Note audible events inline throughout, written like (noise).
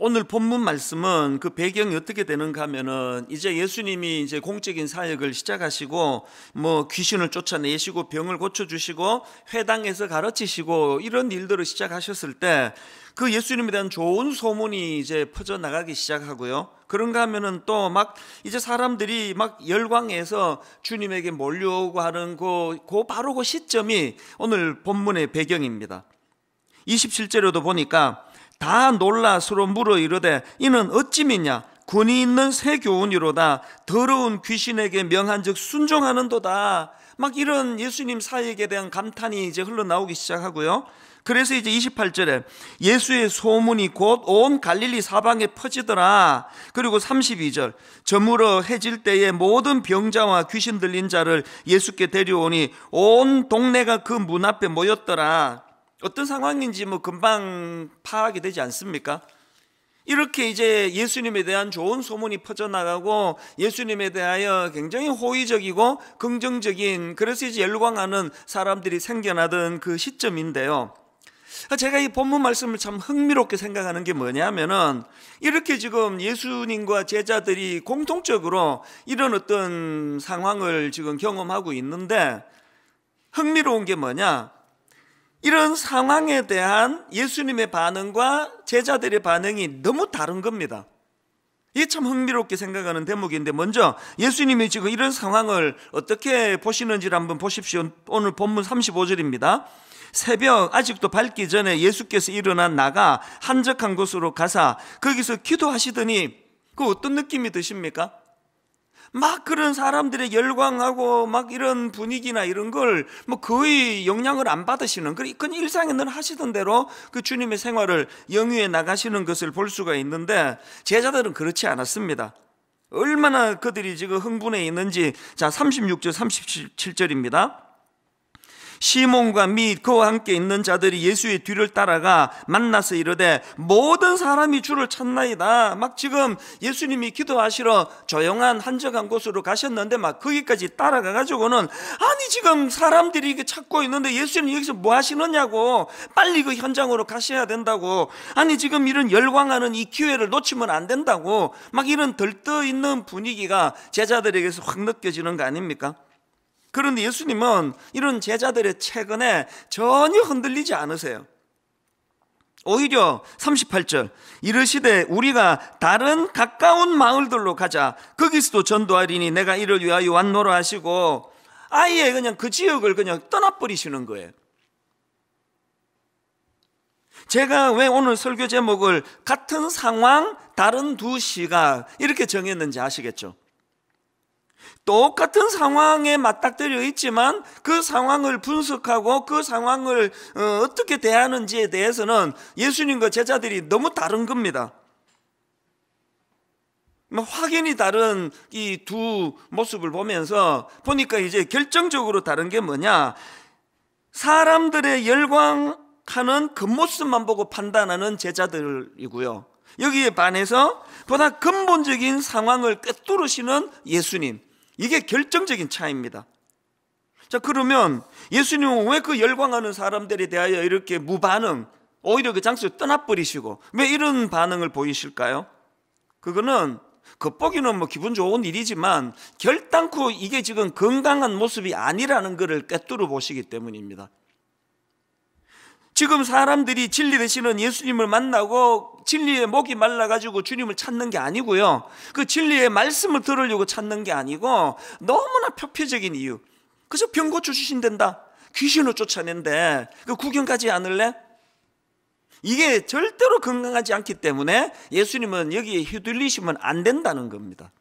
오늘 본문 말씀은 그 배경이 어떻게 되는가 하면은 이제 예수님이 이제 공적인 사역을 시작하시고 뭐 귀신을 쫓아내시고 병을 고쳐주시고 회당에서 가르치시고 이런 일들을 시작하셨을 때 그 예수님에 대한 좋은 소문이 이제 퍼져나가기 시작하고요. 그런가 하면은 또 막 이제 사람들이 막 열광해서 주님에게 몰려오고 하는 그, 그 바로 그 시점이 오늘 본문의 배경입니다. 27절에도 보니까 다 놀라 서로 물어 이르되 이는 어찌 믿냐 권이 있는 새 교훈이로다 더러운 귀신에게 명한즉 순종하는도다 막 이런 예수님 사역에 대한 감탄이 이제 흘러나오기 시작하고요 그래서 이제 28절에 예수의 소문이 곧 온 갈릴리 사방에 퍼지더라. 그리고 32절 저물어 해질 때에 모든 병자와 귀신 들린 자를 예수께 데려오니 온 동네가 그 문 앞에 모였더라. 어떤 상황인지 뭐 금방 파악이 되지 않습니까? 이렇게 이제 예수님에 대한 좋은 소문이 퍼져나가고 예수님에 대하여 굉장히 호의적이고 긍정적인 그래서 이제 열광하는 사람들이 생겨나던 그 시점인데요. 제가 이 본문 말씀을 참 흥미롭게 생각하는 게 뭐냐면은 이렇게 지금 예수님과 제자들이 공통적으로 이런 어떤 상황을 지금 경험하고 있는데 흥미로운 게 뭐냐? 이런 상황에 대한 예수님의 반응과 제자들의 반응이 너무 다른 겁니다. 이게 참 흥미롭게 생각하는 대목인데 먼저 예수님이 지금 이런 상황을 어떻게 보시는지를 한번 보십시오. 오늘 본문 35절입니다. 새벽 아직도 밝기 전에 예수께서 일어나 나가 한적한 곳으로 가사 거기서 기도하시더니 그 어떤 느낌이 드십니까? 막 그런 사람들의 열광하고 막 이런 분위기나 이런 걸 뭐 거의 영향을 안 받으시는 그런 일상에 늘 하시던 대로 그 주님의 생활을 영위해 나가시는 것을 볼 수가 있는데 제자들은 그렇지 않았습니다. 얼마나 그들이 지금 흥분해 있는지 자 36절 37절입니다. 시몬과 및 그와 함께 있는 자들이 예수의 뒤를 따라가 만나서 이르되 모든 사람이 주를 찾나이다. 막 지금 예수님이 기도하시러 조용한 한적한 곳으로 가셨는데 막 거기까지 따라가 가지고는 아니 지금 사람들이 이게 찾고 있는데 예수님 여기서 뭐 하시느냐고 빨리 그 현장으로 가셔야 된다고 아니 지금 이런 열광하는 이 기회를 놓치면 안 된다고 막 이런 들떠 있는 분위기가 제자들에게서 확 느껴지는 거 아닙니까? 그런데 예수님은 이런 제자들의 최근에 전혀 흔들리지 않으세요. 오히려 38절 이르시되 우리가 다른 가까운 마을들로 가자 거기서도 그 전도하리니 내가 이를 위하여 왔노라 하시고 아예 그냥 그 지역을 그냥 떠나버리시는 거예요. 제가 왜 오늘 설교 제목을 같은 상황 다른 두 시각 이렇게 정했는지 아시겠죠? 똑같은 상황에 맞닥뜨려 있지만 그 상황을 분석하고 그 상황을 어, 어떻게 대하는지에 대해서는 예수님과 제자들이 너무 다른 겁니다. 뭐 확연히 다른 이 두 모습을 보면서 보니까 이제 결정적으로 다른 게 뭐냐. 사람들의 열광하는 겉모습만 그 보고 판단하는 제자들이고요. 여기에 반해서 보다 근본적인 상황을 꿰뚫으시는 예수님. 이게 결정적인 차이입니다. 자, 그러면 예수님은 왜 그 열광하는 사람들에 대하여 이렇게 무반응, 오히려 그 장소를 떠나버리시고 왜 이런 반응을 보이실까요? 그거는 겉보기는 뭐 기분 좋은 일이지만 결단코 이게 지금 건강한 모습이 아니라는 것을 깨뜨려 보시기 때문입니다. 지금 사람들이 진리 되시는 예수님을 만나고 진리의 목이 말라가지고 주님을 찾는 게 아니고요. 그 진리의 말씀을 들으려고 찾는 게 아니고 너무나 표피적인 이유. 그래서 병 고쳐주신단다. 귀신을 쫓아낸대. 그 구경 가지 않을래? 이게 절대로 건강하지 않기 때문에 예수님은 여기에 휘둘리시면 안 된다는 겁니다.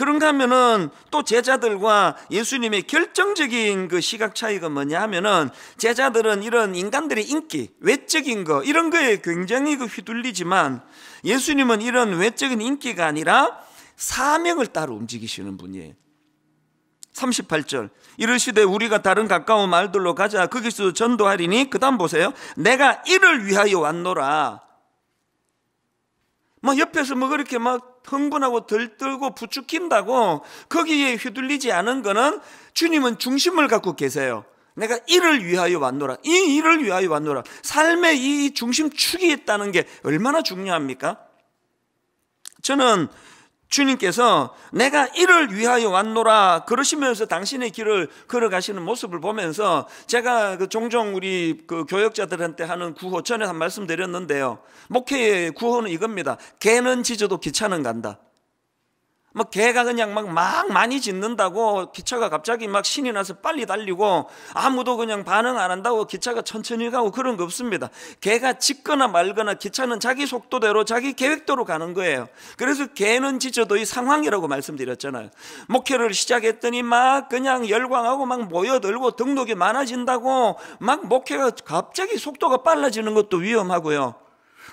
그런가 하면은 또 제자들과 예수님의 결정적인 그 시각 차이가 뭐냐 하면은 제자들은 이런 인간들의 인기, 외적인 거, 이런 거에 굉장히 그 휘둘리지만 예수님은 이런 외적인 인기가 아니라 사명을 따로 움직이시는 분이에요. 38절. 이르시되 우리가 다른 가까운 말들로 가자. 거기서 전도하리니 그다음 보세요. 내가 이를 위하여 왔노라. 막 옆에서 뭐 그렇게 막 흥분하고 들뜨고 부추킨다고 거기에 휘둘리지 않은 거는 주님은 중심을 갖고 계세요. 내가 이를 위하여 왔노라. 이 일을 위하여 왔노라. 삶의 이 중심축이 있다는 게 얼마나 중요합니까? 저는 주님께서 내가 이를 위하여 왔노라 그러시면서 당신의 길을 걸어가시는 모습을 보면서 제가 그 종종 우리 그 교역자들한테 하는 구호 전에 한 말씀 드렸는데요. 목회의 구호는 이겁니다. 개는 지저도 귀찮은 간다. 막 개가 그냥 막, 막 많이 짖는다고 기차가 갑자기 막 신이 나서 빨리 달리고 아무도 그냥 반응 안 한다고 기차가 천천히 가고 그런 거 없습니다. 개가 짖거나 말거나 기차는 자기 속도대로 자기 계획대로 가는 거예요. 그래서 개는 짖어도 이 상황이라고 말씀드렸잖아요. 목회를 시작했더니 막 그냥 열광하고 막 모여들고 등록이 많아진다고 막 목회가 갑자기 속도가 빨라지는 것도 위험하고요.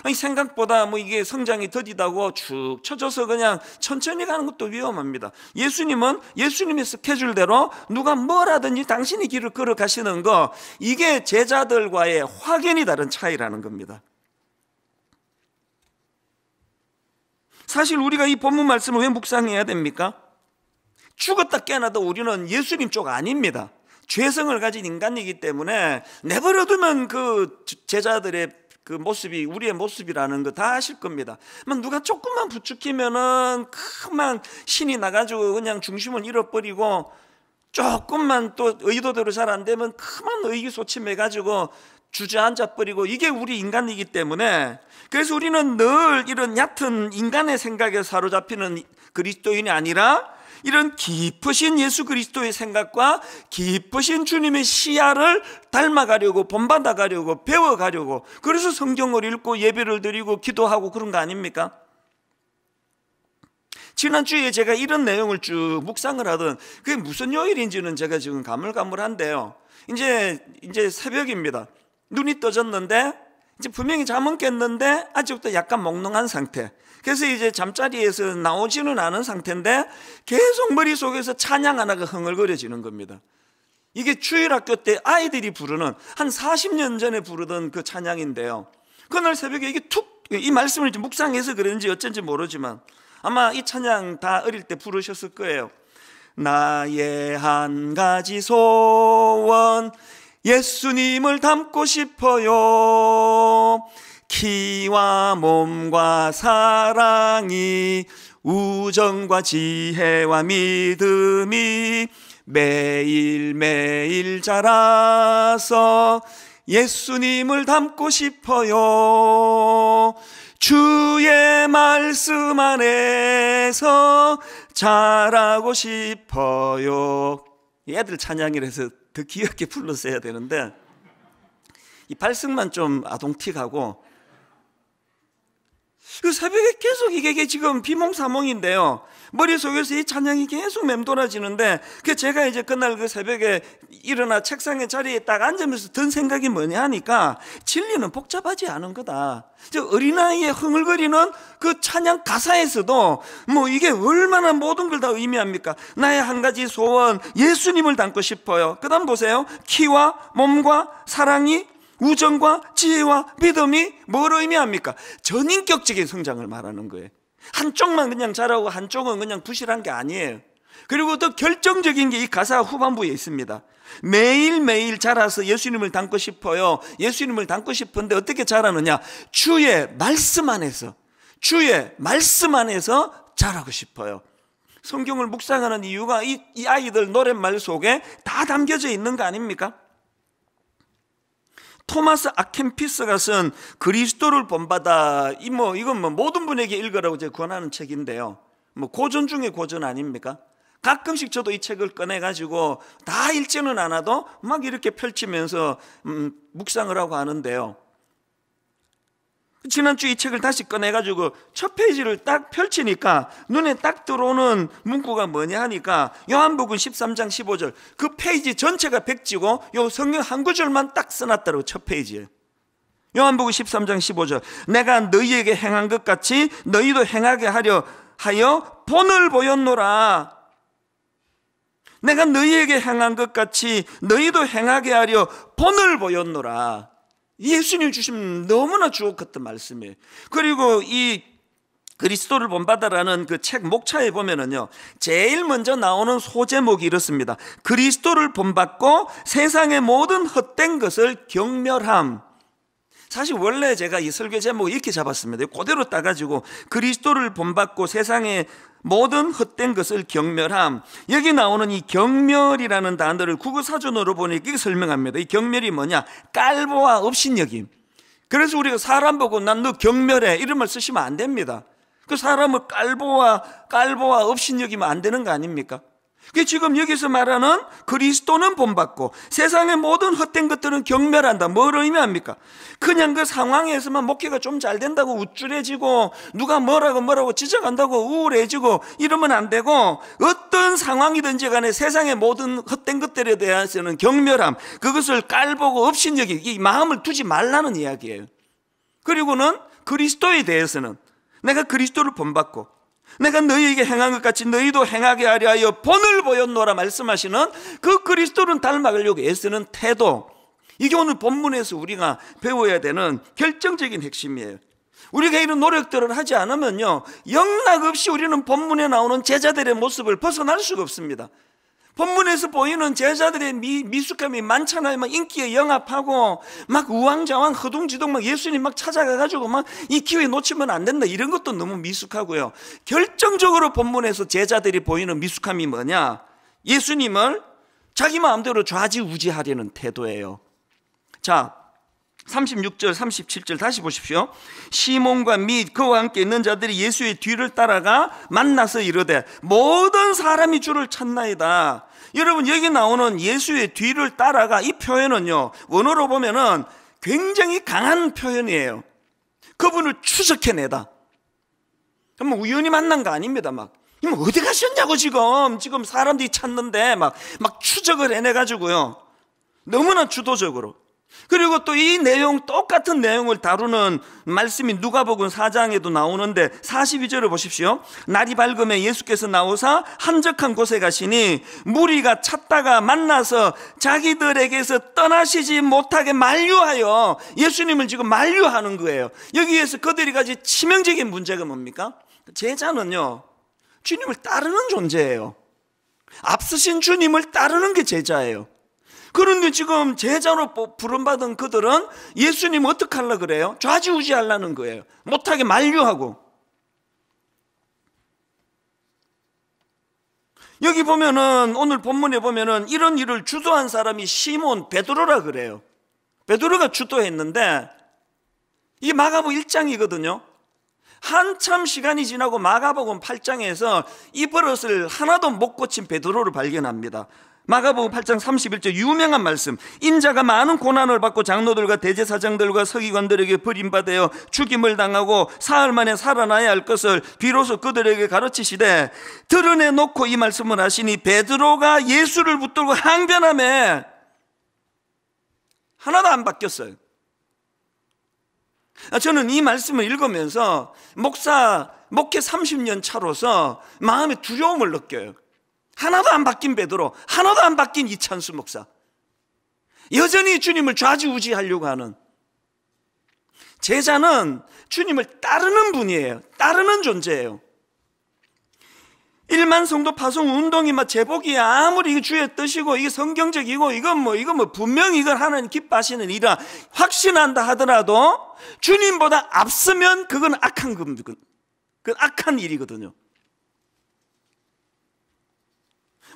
아니 생각보다 뭐 이게 성장이 더디다고 쭉 쳐져서 그냥 천천히 가는 것도 위험합니다. 예수님은 예수님의 스케줄대로 누가 뭐라든지 당신의 길을 걸어 가시는 거 이게 제자들과의 확연히 다른 차이라는 겁니다. 사실 우리가 이 본문 말씀을 왜 묵상해야 됩니까? 죽었다 깨어나도 우리는 예수님 쪽 아닙니다. 죄성을 가진 인간이기 때문에 내버려두면 그 제자들의 그 모습이 우리의 모습이라는 거 다 아실 겁니다. 누가 조금만 부추기면은 그만 신이 나가지고 그냥 중심을 잃어버리고 조금만 또 의도대로 잘 안 되면 그만 의기소침해가지고 주저앉아 버리고 이게 우리 인간이기 때문에 그래서 우리는 늘 이런 얕은 인간의 생각에 사로잡히는 그리스도인이 아니라 이런 깊으신 예수 그리스도의 생각과 깊으신 주님의 시야를 닮아가려고 본받아가려고 배워가려고 그래서 성경을 읽고 예배를 드리고 기도하고 그런 거 아닙니까? 지난주에 제가 이런 내용을 쭉 묵상을 하던 그게 무슨 요일인지는 제가 지금 가물가물한데요. 이제 이제 새벽입니다. 눈이 떠졌는데 이제 분명히 잠은 깼는데 아직도 약간 몽롱한 상태. 그래서 이제 잠자리에서 나오지는 않은 상태인데 계속 머릿속에서 찬양 하나가 흥얼거려지는 겁니다. 이게 주일학교 때 아이들이 부르는 한 40년 전에 부르던 그 찬양인데요. 그날 새벽에 이게 툭, 이 말씀을 묵상해서 그런지 어쩐지 모르지만 아마 이 찬양 다 어릴 때 부르셨을 거예요. 나의 한 가지 소원 예수님을 닮고 싶어요. 키와 몸과 사랑이 우정과 지혜와 믿음이 매일매일 자라서 예수님을 닮고 싶어요. 주의 말씀 안에서 자라고 싶어요. 얘들 찬양이라서 더 귀엽게 불렀어야 되는데 이 발성만 좀 아동틱하고 그 새벽에 계속 이게 지금 비몽사몽인데요. 머릿속에서 이 찬양이 계속 맴돌아지는데 그 제가 이제 그날 그 새벽에 일어나 책상에 자리에 딱 앉으면서 든 생각이 뭐냐 하니까 진리는 복잡하지 않은 거다. 저 어린아이의 흥얼거리는 그 찬양 가사에서도 뭐 이게 얼마나 모든 걸 다 의미합니까? 나의 한 가지 소원, 예수님을 닮고 싶어요. 그 다음 보세요. 키와 몸과 사랑이 우정과 지혜와 믿음이 뭘 의미합니까? 전인격적인 성장을 말하는 거예요. 한쪽만 그냥 잘하고 한쪽은 그냥 부실한 게 아니에요. 그리고 더 결정적인 게 이 가사 후반부에 있습니다. 매일매일 자라서 예수님을 닮고 싶어요. 예수님을 닮고 싶은데 어떻게 자라느냐? 주의 말씀 안에서, 주의 말씀 안에서 자라고 싶어요. 성경을 묵상하는 이유가 이, 이 아이들 노랫말 속에 다 담겨져 있는 거 아닙니까? 토마스 아켄피스가 쓴 그리스도를 본받아 이 뭐 이건 뭐 모든 분에게 읽으라고 제가 권하는 책인데요. 뭐 고전 중에 고전 아닙니까? 가끔씩 저도 이 책을 꺼내 가지고 다 읽지는 않아도 막 이렇게 펼치면서 음, 묵상을 하고 하는데요. 지난주 이 책을 다시 꺼내가지고 첫 페이지를 딱 펼치니까 눈에 딱 들어오는 문구가 뭐냐 하니까 요한복음 13장 15절 그 페이지 전체가 백지고 요 성경 한 구절만 딱써놨더라고첫 페이지에 요한복음 13장 15절 내가 너희에게 행한 것 같이 너희도 행하게 하려 하여 본을 보였노라 내가 너희에게 행한 것 같이 너희도 행하게 하려 본을 보였노라 예수님 주신 너무나 주옥 같은 말씀이에요. 그리고 이 그리스도를 본받아라는 그 책 목차에 보면은요, 제일 먼저 나오는 소제목이 이렇습니다. 그리스도를 본받고 세상의 모든 헛된 것을 경멸함. 사실 원래 제가 이 설교 제목을 이렇게 잡았습니다. 그대로 따가지고 그리스도를 본받고 세상의 모든 헛된 것을 경멸함. 여기 나오는 이 경멸이라는 단어를 국어사전으로 보니까 설명합니다. 이 경멸이 뭐냐? 깔보와 업신여김. 그래서 우리가 사람 보고 난 너 경멸해 이런 말 쓰시면 안 됩니다. 그 사람을 깔보와 깔보와 업신여기면 안 되는 거 아닙니까? 그게 지금 여기서 말하는 그리스도는 본받고 세상의 모든 헛된 것들은 경멸한다. 뭘 의미합니까? 그냥 그 상황에서만 목회가 좀 잘 된다고 우쭐해지고 누가 뭐라고 뭐라고 지적한다고 우울해지고 이러면 안 되고 어떤 상황이든지 간에 세상의 모든 헛된 것들에 대해서는 경멸함 그것을 깔보고 업신여기 이 마음을 두지 말라는 이야기예요. 그리고는 그리스도에 대해서는 내가 그리스도를 본받고 내가 너희에게 행한 것 같이 너희도 행하게 하려 하여 본을 보였노라 말씀하시는 그 그리스도를 닮아가려고 애쓰는 태도 이게 오늘 본문에서 우리가 배워야 되는 결정적인 핵심이에요 우리가 이런 노력들을 하지 않으면요 영락 없이 우리는 본문에 나오는 제자들의 모습을 벗어날 수가 없습니다 본문에서 보이는 제자들의 미, 미숙함이 많잖아요. 막 인기에 영합하고 막 우왕좌왕 허둥지둥 막 예수님 막 찾아가가지고 막 이 기회 놓치면 안 된다 이런 것도 너무 미숙하고요. 결정적으로 본문에서 제자들이 보이는 미숙함이 뭐냐? 예수님을 자기 마음대로 좌지우지하려는 태도예요. 자, 36절, 37절 다시 보십시오. 시몬과 및 그와 함께 있는 자들이 예수의 뒤를 따라가 만나서 이르되 모든 사람이 주를 찾나이다. 여러분 여기 나오는 예수의 뒤를 따라가 이 표현은요 원어로 보면은 굉장히 강한 표현이에요. 그분을 추적해내다. 그 우연히 만난 거 아닙니다. 막 이면 뭐 어디 가셨냐고 지금 지금 사람들이 찾는데 막 막 추적을 해내 가지고요. 너무나 주도적으로 그리고 또 이 내용 똑같은 내용을 다루는 말씀이 누가복음 4장에도 나오는데 42절을 보십시오. 날이 밝음에 예수께서 나오사 한적한 곳에 가시니 무리가 찾다가 만나서 자기들에게서 떠나시지 못하게 만류하여 예수님을 지금 만류하는 거예요. 여기에서 그들이 가지 치명적인 문제가 뭡니까? 제자는요. 주님을 따르는 존재예요. 앞서신 주님을 따르는 게 제자예요. 그런데 지금 제자로 부름받은 그들은 예수님 어떻게 하려 그래요? 좌지우지 하려는 거예요. 못하게 만류하고. 여기 보면은 오늘 본문에 보면은 이런 일을 주도한 사람이 시몬 베드로라 그래요. 베드로가 주도했는데 이게 마가복 1장이거든요. 한참 시간이 지나고 마가복음 8장에서 이 버릇을 하나도 못 고친 베드로를 발견합니다. 마가복음 8장 31절 유명한 말씀 인자가 많은 고난을 받고 장로들과 대제사장들과 서기관들에게 버림받아 죽임을 당하고 사흘 만에 살아나야 할 것을 비로소 그들에게 가르치시되 드러내 놓고 이 말씀을 하시니 베드로가 예수를 붙들고 항변함에 하나도 안 바뀌었어요. 아, 저는 이 말씀을 읽으면서 목사 목회 30년 차로서 마음의 두려움을 느껴요. 하나도 안 바뀐 베드로, 하나도 안 바뀐 이찬수 목사. 여전히 주님을 좌지우지하려고 하는 제자는 주님을 따르는 분이에요. 따르는 존재예요. 일만 성도 파송 운동이 막 제복이야. 아무리 주의 뜻이고, 이게 성경적이고, 이건 뭐, 이건 뭐, 분명히 이걸 하나 기뻐하시는 일이라 확신한다 하더라도 주님보다 앞서면 그건 악한 겁니다. 그건 악한 일이거든요.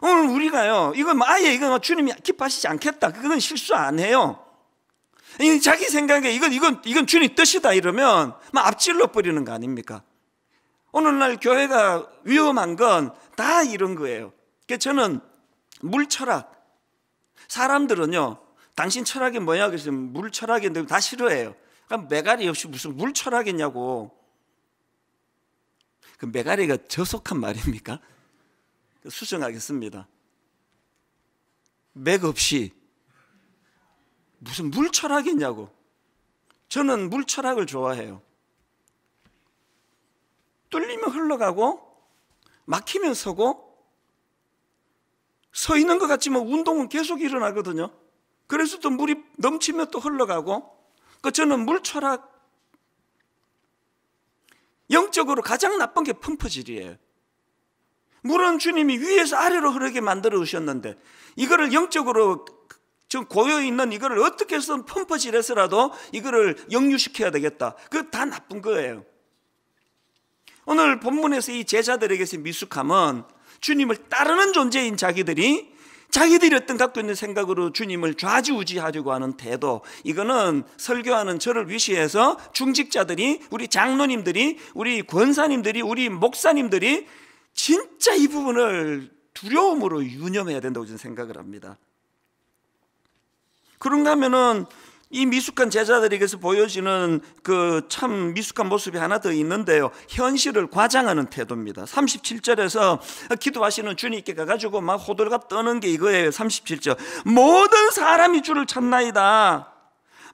오늘 우리가요, 이건 뭐 아예 이건 뭐 주님이 기뻐하시지 않겠다. 그거는 실수 안 해요. 자기 생각에 이건, 이건, 이건 주님 뜻이다 이러면 막 앞질러 버리는 거 아닙니까? 오늘날 교회가 위험한 건 다 이런 거예요. 그래서 그러니까 저는 물철학. 사람들은요, 당신 철학이 뭐냐? 그래서 물철학인데 다 싫어해요. 그럼 메가리 없이 무슨 물철학이냐고. 그 메가리가 저속한 말입니까? 수정하겠습니다. 맥 없이 무슨 물철학이냐고. 저는 물철학을 좋아해요. 뚫리면 흘러가고 막히면 서고 서 있는 것 같지만 운동은 계속 일어나거든요. 그래서 또 물이 넘치면 또 흘러가고 그 저는 물철학 영적으로 가장 나쁜 게 펌프질이에요. 물은 주님이 위에서 아래로 흐르게 만들어 주셨는데 이거를 영적으로 지금 고여 있는 이거를 어떻게 해서 펌프질해서라도 이거를 역류시켜야 되겠다. 그 다 나쁜 거예요. 오늘 본문에서 이 제자들에게서 미숙함은 주님을 따르는 존재인 자기들이 자기들이 어떤 갖고 있는 생각으로 주님을 좌지우지하려고 하는 태도 이거는 설교하는 저를 위시해서 중직자들이 우리 장로님들이 우리 권사님들이 우리 목사님들이 진짜 이 부분을 두려움으로 유념해야 된다고 저는 생각을 합니다. 그런가 하면은 이 미숙한 제자들에게서 보여지는 그 참 미숙한 모습이 하나 더 있는데요. 현실을 과장하는 태도입니다. 37절에서 기도하시는 주님께 가가지고 막 호들갑 떠는 게 이거예요. 37절. 모든 사람이 주를 찾나이다.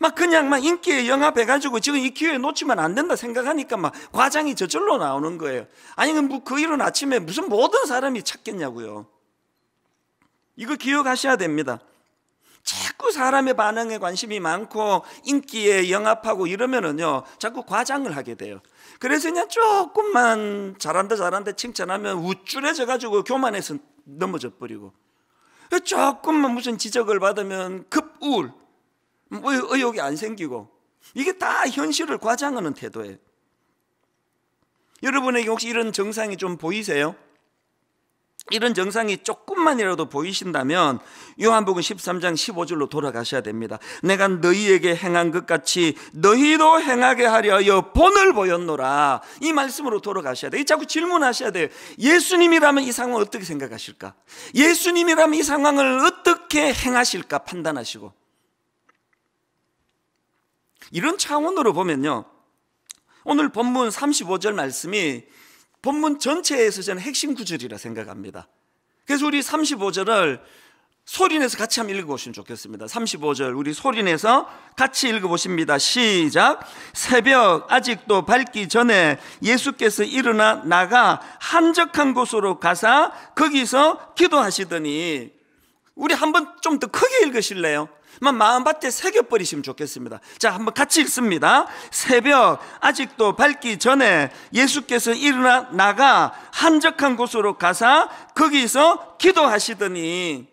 막 그냥 막 인기에 영합해가지고 지금 이 기회 놓치면 안 된다 생각하니까 막 과장이 저절로 나오는 거예요. 아니 뭐 그 이른 아침에 무슨 모든 사람이 찾겠냐고요. 이거 기억하셔야 됩니다. 자꾸 사람의 반응에 관심이 많고 인기에 영합하고 이러면은요 자꾸 과장을 하게 돼요. 그래서 그냥 조금만 잘한다 잘한다 칭찬하면 우쭐해져 가지고 교만해서 넘어져 버리고 조금만 무슨 지적을 받으면 급 우울 음, 의욕이 안 생기고 이게 다 현실을 과장하는 태도예요. 여러분에게 혹시 이런 증상이 좀 보이세요? 이런 증상이 조금만이라도 보이신다면 요한복음 13장 15절로 돌아가셔야 됩니다. 내가 너희에게 행한 것 같이 너희도 행하게 하려여 본을 보였노라. 이 말씀으로 돌아가셔야 돼요. 자꾸 질문하셔야 돼요. 예수님이라면 이 상황을 어떻게 생각하실까? 예수님이라면 이 상황을 어떻게 행하실까 판단하시고 이런 차원으로 보면요. 오늘 본문 35절 말씀이 본문 전체에서 저는 핵심 구절이라 생각합니다. 그래서 우리 35절을 소리내서 같이 한번 읽어보시면 좋겠습니다. 35절 우리 소리내서 같이 읽어보십니다. 시작 새벽 아직도 밝기 전에 예수께서 일어나 나가 한적한 곳으로 가사 거기서 기도하시더니 우리 한번 좀 더 크게 읽으실래요? 마음밭에 새겨버리시면 좋겠습니다. 자, 한번 같이 읽습니다. 새벽, 아직도 밝기 전에 예수께서 일어나 나가 한적한 곳으로 가사 거기서 기도하시더니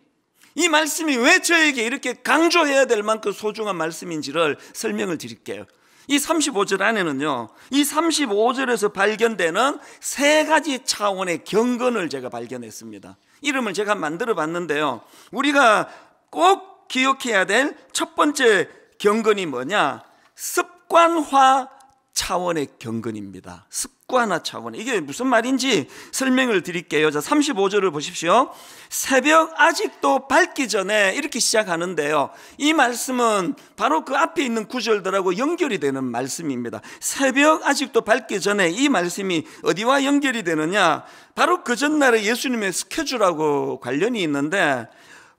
이 말씀이 왜 저에게 이렇게 강조해야 될 만큼 소중한 말씀인지를 설명을 드릴게요. 이 35절 안에는요, 이 35절에서 발견되는 세 가지 차원의 경건을 제가 발견했습니다. 이름을 제가 만들어 봤는데요. 우리가 꼭 기억해야 될 첫 번째 경건이 뭐냐? 습관화 차원의 경건입니다. 습관화 차원. 이게 무슨 말인지 설명을 드릴게요. 자, 35절을 보십시오. 새벽 아직도 밝기 전에 이렇게 시작하는데요. 이 말씀은 바로 그 앞에 있는 구절들하고 연결이 되는 말씀입니다. 새벽 아직도 밝기 전에 이 말씀이 어디와 연결이 되느냐? 바로 그 전날에 예수님의 스케줄하고 관련이 있는데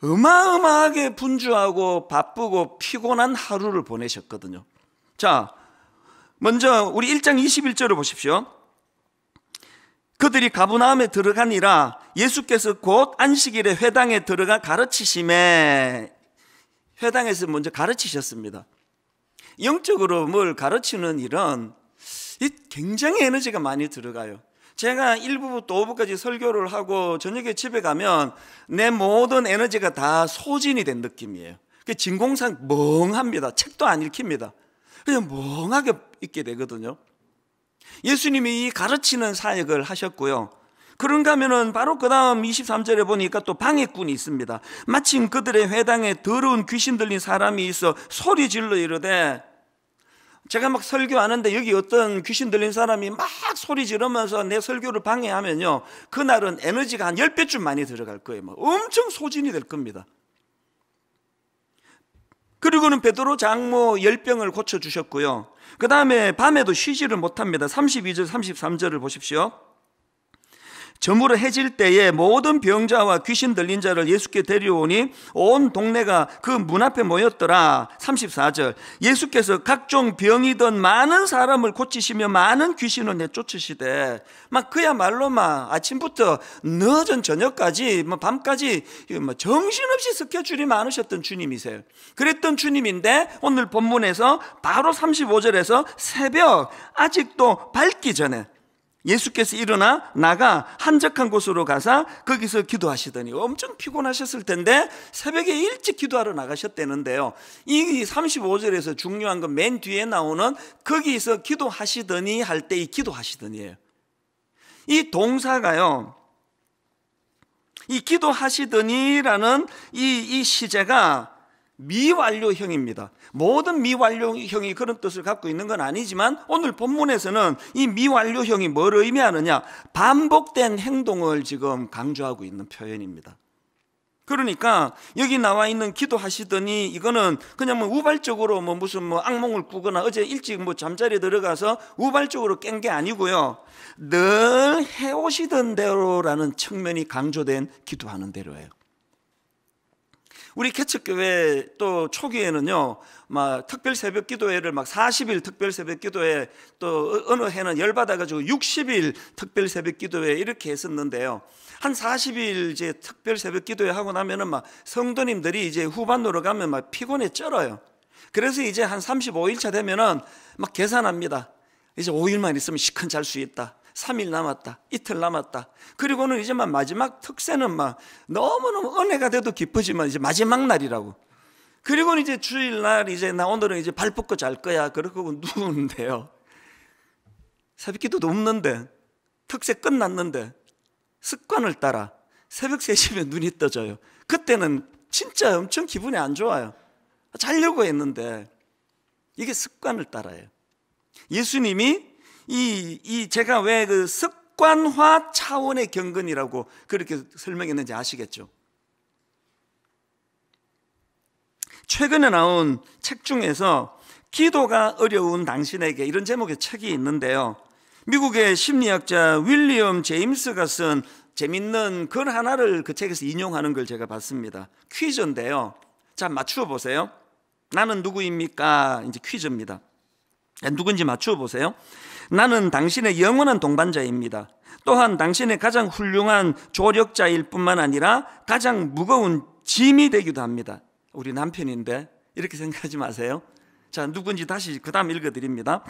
어마어마하게 분주하고 바쁘고 피곤한 하루를 보내셨거든요. 자, 먼저 우리 1장 21절을 보십시오. 그들이 가브나움에 들어가니라 예수께서 곧 안식일에 회당에 들어가 가르치심에 회당에서 먼저 가르치셨습니다. 영적으로 뭘 가르치는 일은 굉장히 에너지가 많이 들어가요. 제가 1부부터 5부까지 설교를 하고 저녁에 집에 가면 내 모든 에너지가 다 소진이 된 느낌이에요. 그 진공상 멍합니다. 책도 안 읽힙니다. 그냥 멍하게 있게 되거든요. 예수님이 가르치는 사역을 하셨고요. 그런가 하면 바로 그 다음 23절에 보니까 또 방해꾼이 있습니다. 마침 그들의 회당에 더러운 귀신 들린 사람이 있어 소리 질러 이르되 제가 막 설교하는데 여기 어떤 귀신 들린 사람이 막 소리 지르면서 내 설교를 방해하면요. 그날은 에너지가 한 10배쯤 많이 들어갈 거예요. 뭐 엄청 소진이 될 겁니다. 그리고는 베드로 장모 열병을 고쳐 주셨고요. 그 다음에 밤에도 쉬지를 못합니다. 32절, 33절을 보십시오. 저물어 해질 때에 모든 병자와 귀신 들린 자를 예수께 데려오니 온 동네가 그 문 앞에 모였더라. 34절. 예수께서 각종 병이던 많은 사람을 고치시며 많은 귀신을 내쫓으시되 막 그야말로 막 아침부터 늦은 저녁까지 뭐 밤까지 뭐 정신없이 스케줄이 많으셨던 주님이세요. 그랬던 주님인데 오늘 본문에서 바로 35절에서 새벽 아직도 밝기 전에 예수께서 일어나 나가 한적한 곳으로 가서 거기서 기도하시더니 엄청 피곤하셨을 텐데 새벽에 일찍 기도하러 나가셨다는데요. 이 35절에서 중요한 건 맨 뒤에 나오는 거기서 기도하시더니 할 때 이 기도하시더니예요. 이 동사가요. 이 기도하시더니라는 이, 이 시제가 미완료형입니다. 모든 미완료형이 그런 뜻을 갖고 있는 건 아니지만 오늘 본문에서는 이 미완료형이 뭘 의미하느냐? 반복된 행동을 지금 강조하고 있는 표현입니다. 그러니까 여기 나와 있는 기도하시더니 이거는 그냥 뭐 우발적으로 뭐 무슨 뭐 악몽을 꾸거나 어제 일찍 뭐 잠자리에 들어가서 우발적으로 깬 게 아니고요. 늘 해오시던 대로라는 측면이 강조된 기도하는 대로예요. 우리 개척교회 또 초기에는요, 막 특별 새벽 기도회를 막 40일 특별 새벽 기도회 또 어, 어느 해는 열받아가지고 60일 특별 새벽 기도회 이렇게 했었는데요. 한 40일 이제 특별 새벽 기도회 하고 나면은 막 성도님들이 이제 후반으로 가면 막 피곤해 쩔어요. 그래서 이제 한 35일차 되면은 막 계산합니다. 이제 5일만 있으면 시큰 잘수 있다. 3일 남았다. 이틀 남았다. 그리고는 이제 막 마지막 특세는 막 너무너무 은혜가 돼도 기쁘지만 이제 마지막 날이라고. 그리고는 이제 주일날 이제 나 오늘은 이제 발 뻗고 잘 거야. 그러고 (laughs) 누우는데요. 새벽 기도도 없는데, 특세 끝났는데, 습관을 따라 새벽 3시면 (laughs) 눈이 떠져요. 그때는 진짜 엄청 기분이 안 좋아요. 자려고 했는데, 이게 습관을 따라요. 예수님이 이, 이 제가 왜 그 습관화 차원의 경건이라고 그렇게 설명했는지 아시겠죠? 최근에 나온 책 중에서 기도가 어려운 당신에게 이런 제목의 책이 있는데요. 미국의 심리학자 윌리엄 제임스가 쓴 재밌는 글 하나를 그 책에서 인용하는 걸 제가 봤습니다. 퀴즈인데요. 자, 맞추어 보세요. 나는 누구입니까? 이제 퀴즈입니다. 누군지 맞추어 보세요. 나는 당신의 영원한 동반자입니다. 또한 당신의 가장 훌륭한 조력자일 뿐만 아니라 가장 무거운 짐이 되기도 합니다. 우리 남편인데 이렇게 생각하지 마세요. 자, 누군지 다시 그 다음 읽어드립니다.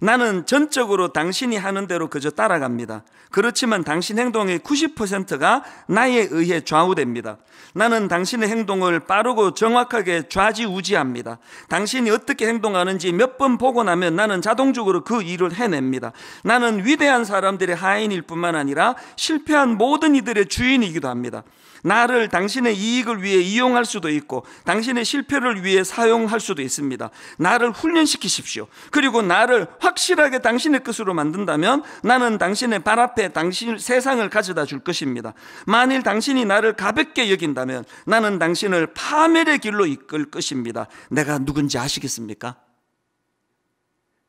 나는 전적으로 당신이 하는 대로 그저 따라갑니다. 그렇지만 당신 행동의 90%가 나에 의해 좌우됩니다. 나는 당신의 행동을 빠르고 정확하게 좌지우지합니다. 당신이 어떻게 행동하는지 몇 번 보고 나면 나는 자동적으로 그 일을 해냅니다. 나는 위대한 사람들의 하인일 뿐만 아니라 실패한 모든 이들의 주인이기도 합니다. 나를 당신의 이익을 위해 이용할 수도 있고 당신의 실패를 위해 사용할 수도 있습니다. 나를 훈련시키십시오. 그리고 나를 확실하게 당신의 것으로 만든다면 나는 당신의 발 앞에 당신 세상을 가져다 줄 것입니다. 만일 당신이 나를 가볍게 여긴다면 나는 당신을 파멸의 길로 이끌 것입니다. 내가 누군지 아시겠습니까?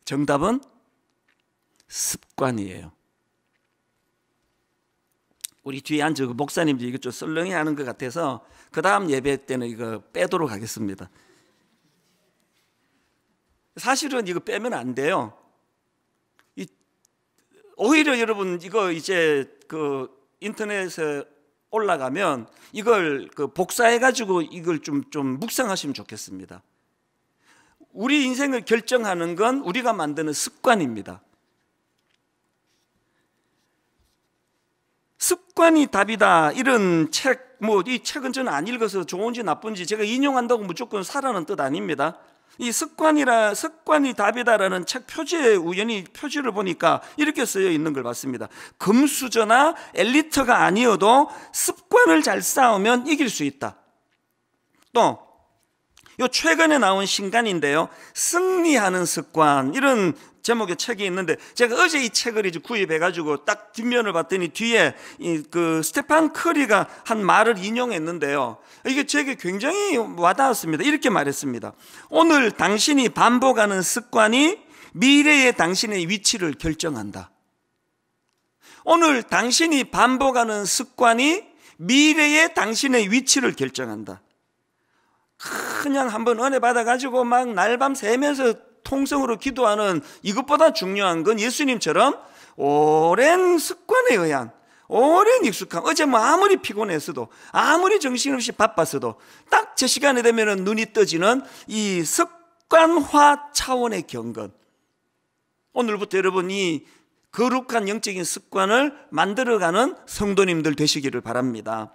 정답은 습관이에요. 우리 뒤에 앉은 그 목사님도 이거 좀 썰렁해 하는 것 같아서 그 다음 예배 때는 이거 빼도록 하겠습니다. 사실은 이거 빼면 안 돼요. 이, 오히려 여러분 이거 이제 그 인터넷에 올라가면 이걸 그 복사해 가지고 이걸 좀좀 좀 묵상하시면 좋겠습니다. 우리 인생을 결정하는 건 우리가 만드는 습관입니다. 습관이 답이다. 이런 책, 뭐, 이 책은 저는 안 읽어서 좋은지 나쁜지 제가 인용한다고 무조건 사라는 뜻 아닙니다. 이 습관이라 습관이 답이다라는 책 표지에 우연히 표지를 보니까 이렇게 쓰여 있는 걸 봤습니다. 금수저나 엘리트가 아니어도 습관을 잘 쌓으면 이길 수 있다. 또 요 최근에 나온 신간인데요. 승리하는 습관 이런 제목의 책이 있는데 제가 어제 이 책을 이제 구입해가지고 딱 뒷면을 봤더니 뒤에 이 그 스테판 커리가 한 말을 인용했는데요. 이게 제게 굉장히 와닿았습니다. 이렇게 말했습니다. 오늘 당신이 반복하는 습관이 미래의 당신의 위치를 결정한다. 오늘 당신이 반복하는 습관이 미래의 당신의 위치를 결정한다. 그냥 한번 은혜 받아가지고 막 날밤 새면서 통성으로 기도하는 이것보다 중요한 건 예수님처럼 오랜 습관에 의한 오랜 익숙함. 어제 뭐 아무리 피곤했어도 아무리 정신없이 바빴어도 딱 제 시간이 되면 눈이 떠지는 이 습관화 차원의 경건. 오늘부터 여러분이 거룩한 영적인 습관을 만들어가는 성도님들 되시기를 바랍니다.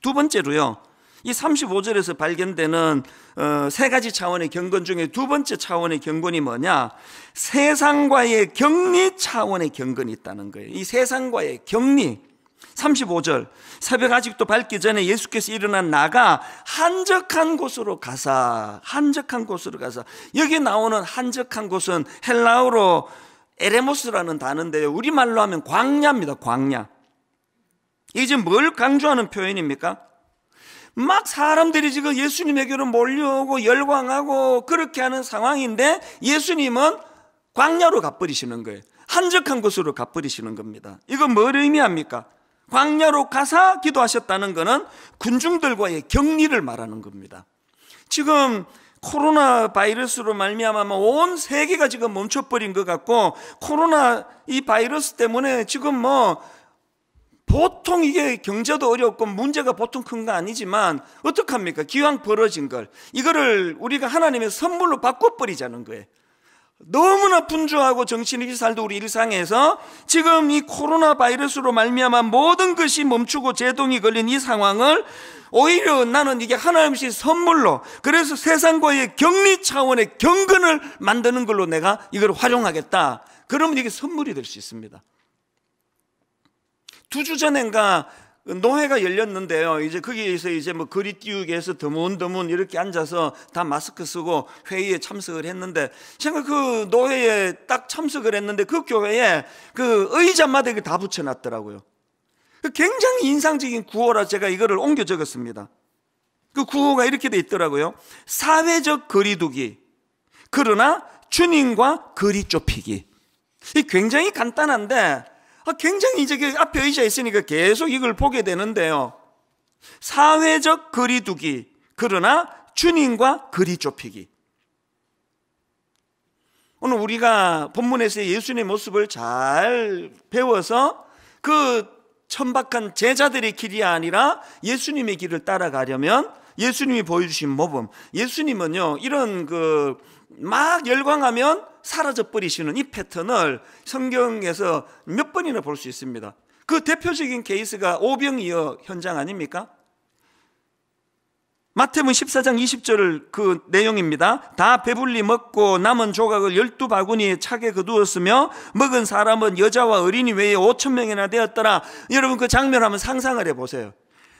두 번째로요. 이 35절에서 발견되는 어, 세 가지 차원의 경건 중에 두 번째 차원의 경건이 뭐냐? 세상과의 격리 차원의 경건이 있다는 거예요. 이 세상과의 격리. 35절 새벽 아직도 밝기 전에 예수께서 일어나 나가 한적한 곳으로 가사 한적한 곳으로 가사 여기 나오는 한적한 곳은 헬라어로 에레모스라는 단어인데요 우리말로 하면 광야입니다 광야 이게 뭘 강조하는 표현입니까? 막 사람들이 지금 예수님에게로 몰려오고 열광하고 그렇게 하는 상황인데 예수님은 광야로 가버리시는 거예요. 한적한 곳으로 가버리시는 겁니다. 이건 뭘 의미합니까? 광야로 가사 기도하셨다는 것은 군중들과의 격리를 말하는 겁니다. 지금 코로나 바이러스로 말미암아 온 세계가 지금 멈춰버린 것 같고 코로나 이 바이러스 때문에 지금 뭐 보통 이게 경제도 어렵고 문제가 보통 큰 거 아니지만 어떡합니까? 기왕 벌어진 걸 이거를 우리가 하나님의 선물로 바꿔버리자는 거예요. 너무나 분주하고 정신이 살도 우리 일상에서 지금 이 코로나 바이러스로 말미암아 모든 것이 멈추고 제동이 걸린 이 상황을 오히려 나는 이게 하나님의 선물로 그래서 세상과의 격리 차원의 경근을 만드는 걸로 내가 이걸 활용하겠다. 그러면 이게 선물이 될 수 있습니다. 두주 전인가 노회가 열렸는데요. 이제 거기에서 이제 뭐 거리 띄우기 해서 드문드문 이렇게 앉아서 다 마스크 쓰고 회의에 참석을 했는데 제가 그 노회에 딱 참석을 했는데 그 교회에 그 의자마다 이거 다 붙여놨더라고요. 그 굉장히 인상적인 구호라 제가 이거를 옮겨 적었습니다. 그 구호가 이렇게 돼 있더라고요. 사회적 거리두기. 그러나 주님과 거리 좁히기. 굉장히 간단한데 아, 굉장히 이제 그 앞에 의자 있으니까 계속 이걸 보게 되는데요. 사회적 거리두기 그러나 주님과 거리 좁히기. 오늘 우리가 본문에서 예수님의 모습을 잘 배워서 그 천박한 제자들의 길이 아니라 예수님의 길을 따라가려면 예수님이 보여주신 모범. 예수님은요, 이런 그막 열광하면 사라져 버리시는 이 패턴을 성경에서 몇 번이나 볼 수 있습니다. 그 대표적인 케이스가 오병이어 현장 아닙니까? 마태문 14장 20절 그 내용입니다. 다 배불리 먹고 남은 조각을 열두 바구니에 차게 거두었으며 먹은 사람은 여자와 어린이 외에 5천 명이나 되었더라. 여러분 그 장면 한번 상상을 해보세요.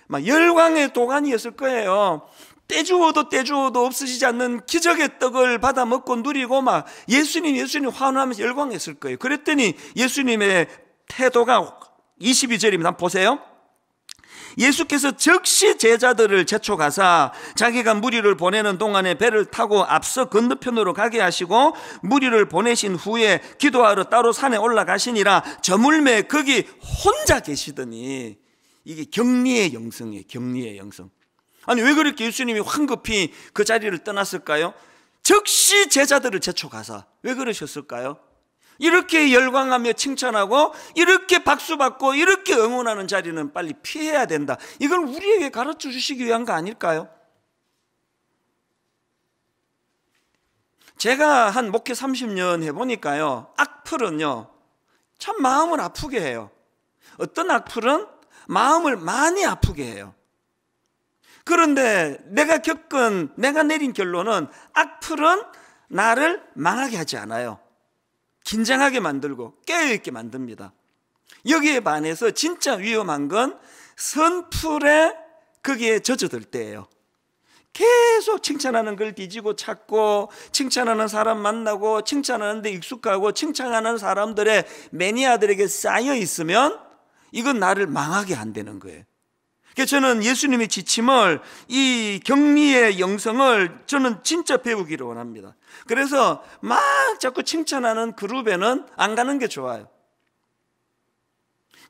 막 열광의 도가니였을 거예요. 떼주어도 떼주어도 없어지지 않는 기적의 떡을 받아 먹고 누리고 막 예수님 예수님 환호하면서 열광했을 거예요. 그랬더니 예수님의 태도가 22절입니다. 보세요. 예수께서 즉시 제자들을 제촉하사 자기가 무리를 보내는 동안에 배를 타고 앞서 건너편으로 가게 하시고 무리를 보내신 후에 기도하러 따로 산에 올라가시니라 저물매 거기 혼자 계시더니 이게 격리의 영성이에요. 격리의 영성. 아니 왜 그렇게 예수님이 황급히 그 자리를 떠났을까요? 즉시 제자들을 재촉하사 왜 그러셨을까요? 이렇게 열광하며 칭찬하고 이렇게 박수받고 이렇게 응원하는 자리는 빨리 피해야 된다. 이걸 우리에게 가르쳐 주시기 위한 거 아닐까요? 제가 한 목회 30년 해보니까요, 악플은요, 참 마음을 아프게 해요. 어떤 악플은 마음을 많이 아프게 해요. 그런데 내가 겪은, 내가 내린 결론은 악플은 나를 망하게 하지 않아요. 긴장하게 만들고 깨어있게 만듭니다. 여기에 반해서 진짜 위험한 건 선풀에 거기에 젖어들 때예요. 계속 칭찬하는 걸 뒤지고 찾고 칭찬하는 사람 만나고 칭찬하는데 익숙하고 칭찬하는 사람들의 매니아들에게 쌓여 있으면 이건 나를 망하게 안 되는 거예요. 그래서 그러니까 저는 예수님의 지침을 이 격리의 영성을 저는 진짜 배우기를 원합니다. 그래서 막 자꾸 칭찬하는 그룹에는 안 가는 게 좋아요.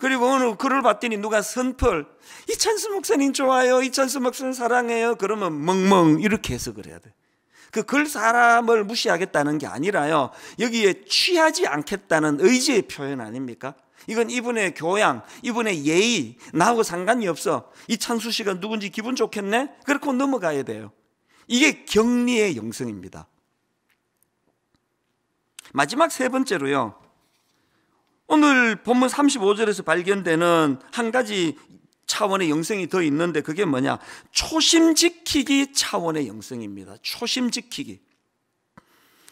그리고 오늘 글을 봤더니 누가 선풀 이찬수 목사님 좋아요 이찬수 목사님 사랑해요 그러면 멍멍 이렇게 해서그래야 돼. 그 글 사람을 무시하겠다는 게 아니라요 여기에 취하지 않겠다는 의지의 표현 아닙니까? 이건 이분의 교양, 이분의 예의, 나하고 상관이 없어. 이 찬수 씨가 누군지 기분 좋겠네? 그렇고 넘어가야 돼요. 이게 격리의 영성입니다. 마지막 세 번째로요. 오늘 본문 35절에서 발견되는 한 가지 차원의 영성이 더 있는데 그게 뭐냐? 초심 지키기 차원의 영성입니다. 초심 지키기.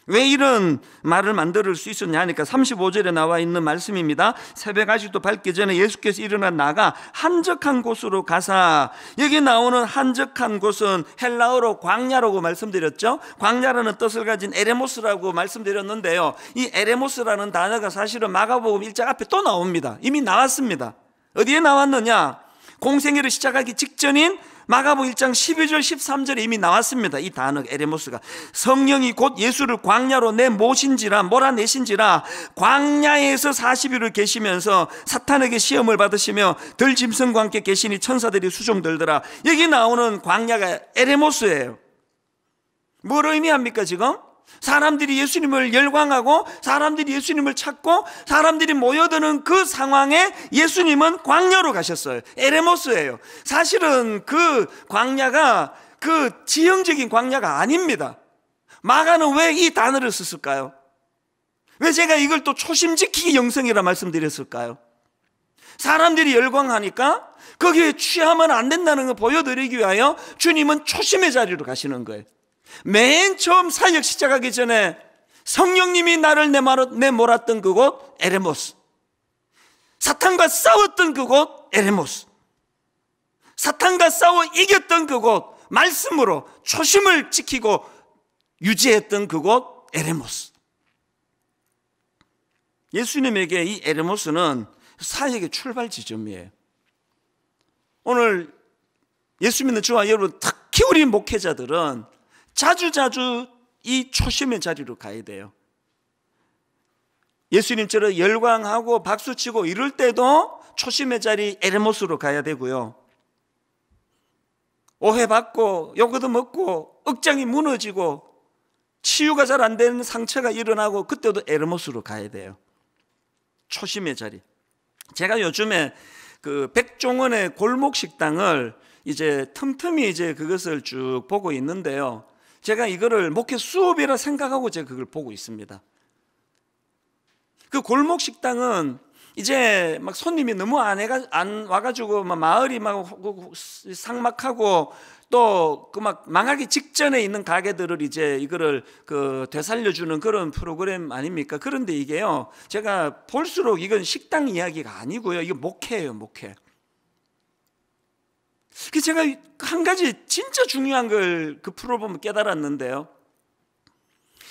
왜 이런 말을 만들 수 있었냐 하니까 35절에 나와 있는 말씀입니다. 새벽 아직도 밝기 전에 예수께서 일어나 나가 한적한 곳으로 가사. 여기 나오는 한적한 곳은 헬라어로 광야라고 말씀드렸죠. 광야라는 뜻을 가진 에레모스라고 말씀드렸는데요. 이 에레모스라는 단어가 사실은 마가복음 1장 앞에 또 나옵니다. 이미 나왔습니다. 어디에 나왔느냐? 공생애를 시작하기 직전인 마가복 1장 12절 13절에 이미 나왔습니다. 이 단어 에레모스가 성령이 곧 예수를 광야로 내 모신지라 몰아내신지라 광야에서 40일을 계시면서 사탄에게 시험을 받으시며 들짐승과 함께 계시니 천사들이 수종 들더라. 여기 나오는 광야가 에레모스예요. 뭘 의미합니까 지금? 사람들이 예수님을 열광하고 사람들이 예수님을 찾고 사람들이 모여드는 그 상황에 예수님은 광야로 가셨어요. 에레모스예요. 사실은 그 광야가 그 지형적인 광야가 아닙니다. 마가는 왜 이 단어를 썼을까요? 왜 제가 이걸 또 초심 지키기 영성이라 말씀드렸을까요? 사람들이 열광하니까 거기에 취하면 안 된다는 걸 보여드리기 위하여 주님은 초심의 자리로 가시는 거예요. 맨 처음 사역 시작하기 전에 성령님이 나를 내몰았던 그곳 에레모스. 사탄과 싸웠던 그곳 에레모스. 사탄과 싸워 이겼던 그곳 말씀으로 초심을 지키고 유지했던 그곳 에레모스. 예수님에게 이 에레모스는 사역의 출발 지점이에요. 오늘 예수 믿는 저와 여러분 특히 우리 목회자들은 자주 자주 이 초심의 자리로 가야 돼요. 예수님처럼 열광하고 박수치고 이럴 때도 초심의 자리 에레모스로 가야 되고요. 오해받고 욕얻어 먹고 억장이 무너지고 치유가 잘 안 되는 상처가 일어나고 그때도 에르모스로 가야 돼요. 초심의 자리. 제가 요즘에 그 백종원의 골목 식당을 이제 틈틈이 이제 그것을 쭉 보고 있는데요. 제가 이거를 목회 수업이라 생각하고 제가 그걸 보고 있습니다. 그 골목 식당은 이제 막 손님이 너무 안, 해가, 안 와가지고 막 마을이 막 그 상막하고 또 그 막 망하기 직전에 있는 가게들을 이제 이거를 그 되살려주는 그런 프로그램 아닙니까? 그런데 이게요 제가 볼수록 이건 식당 이야기가 아니고요 이거 목회예요 목회 그 제가 한 가지 진짜 중요한 걸 그 프로 보면 깨달았는데요.